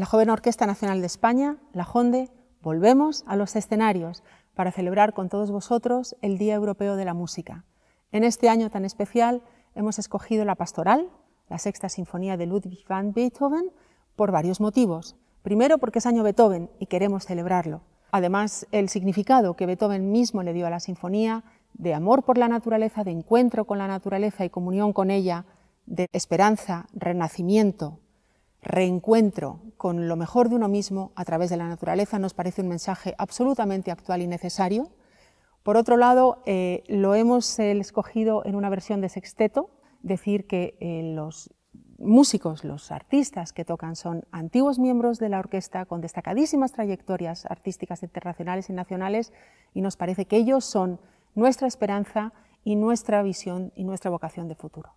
La joven Orquesta Nacional de España, la JONDE, volvemos a los escenarios para celebrar con todos vosotros el Día Europeo de la Música. En este año tan especial hemos escogido la Pastoral, la Sexta Sinfonía de Ludwig van Beethoven, por varios motivos. Primero, porque es año Beethoven y queremos celebrarlo. Además, el significado que Beethoven mismo le dio a la sinfonía, de amor por la naturaleza, de encuentro con la naturaleza y comunión con ella, de esperanza, renacimiento, reencuentro con lo mejor de uno mismo a través de la naturaleza nos parece un mensaje absolutamente actual y necesario. Por otro lado, eh, lo hemos escogido en una versión de sexteto, decir que eh, los músicos, los artistas que tocan son antiguos miembros de la orquesta con destacadísimas trayectorias artísticas internacionales y nacionales y nos parece que ellos son nuestra esperanza y nuestra visión y nuestra vocación de futuro.